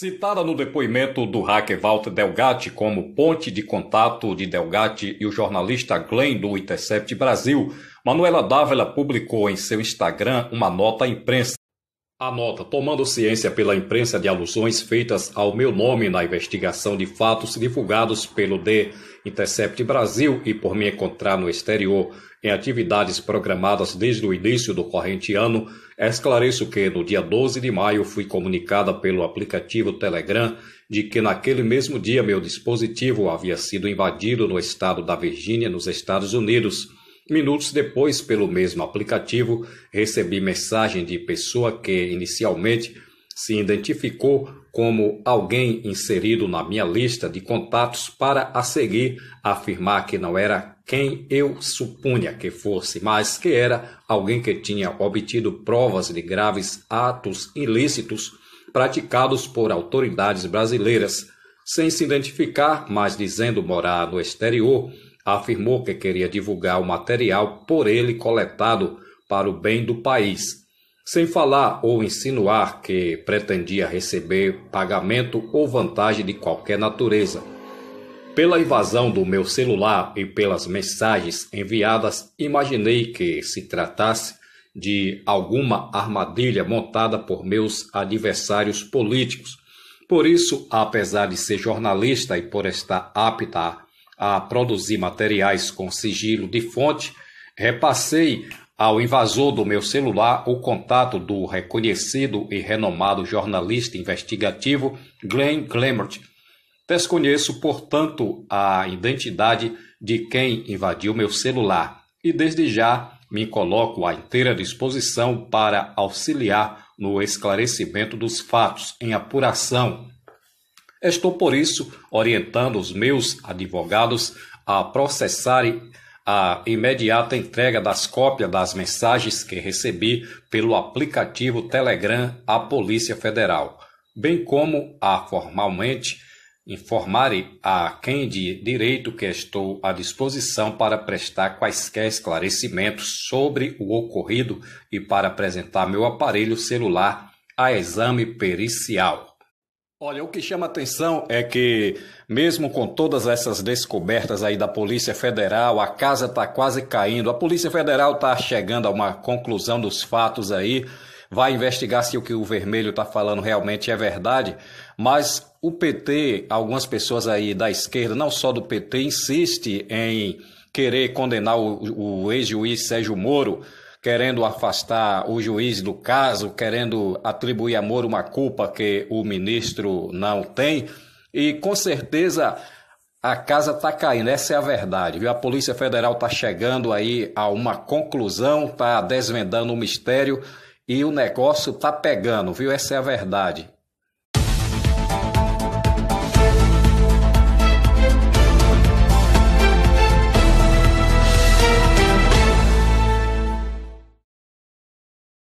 Citada no depoimento do hacker Walter Delgatti como ponte de contato de Delgatti e o jornalista Glenn do Intercept Brasil, Manuela Dávila publicou em seu Instagram uma nota à imprensa a nota, tomando ciência pela imprensa de alusões feitas ao meu nome na investigação de fatos divulgados pelo D. Intercept Brasil e por me encontrar no exterior em atividades programadas desde o início do corrente ano, esclareço que no dia 12 de maio fui comunicada pelo aplicativo Telegram de que naquele mesmo dia meu dispositivo havia sido invadido no estado da Virgínia, nos Estados Unidos Minutos depois, pelo mesmo aplicativo, recebi mensagem de pessoa que inicialmente se identificou como alguém inserido na minha lista de contatos para a seguir afirmar que não era quem eu supunha que fosse, mas que era alguém que tinha obtido provas de graves atos ilícitos praticados por autoridades brasileiras, sem se identificar, mas dizendo morar no exterior afirmou que queria divulgar o material por ele coletado para o bem do país, sem falar ou insinuar que pretendia receber pagamento ou vantagem de qualquer natureza. Pela invasão do meu celular e pelas mensagens enviadas, imaginei que se tratasse de alguma armadilha montada por meus adversários políticos. Por isso, apesar de ser jornalista e por estar apta a produzir materiais com sigilo de fonte, repassei ao invasor do meu celular o contato do reconhecido e renomado jornalista investigativo Glenn Clement. Desconheço, portanto, a identidade de quem invadiu meu celular e desde já me coloco à inteira disposição para auxiliar no esclarecimento dos fatos em apuração Estou, por isso, orientando os meus advogados a processarem a imediata entrega das cópias das mensagens que recebi pelo aplicativo Telegram à Polícia Federal, bem como a formalmente informarem a quem de direito que estou à disposição para prestar quaisquer esclarecimentos sobre o ocorrido e para apresentar meu aparelho celular a exame pericial. Olha, o que chama atenção é que, mesmo com todas essas descobertas aí da Polícia Federal, a casa está quase caindo. A Polícia Federal está chegando a uma conclusão dos fatos aí, vai investigar se o que o Vermelho está falando realmente é verdade, mas o PT, algumas pessoas aí da esquerda, não só do PT, insiste em querer condenar o, o ex-juiz Sérgio Moro querendo afastar o juiz do caso, querendo atribuir a Moro uma culpa que o ministro não tem. E com certeza a casa está caindo, essa é a verdade. Viu? A Polícia Federal está chegando aí a uma conclusão, está desvendando o um mistério e o negócio está pegando, viu? Essa é a verdade.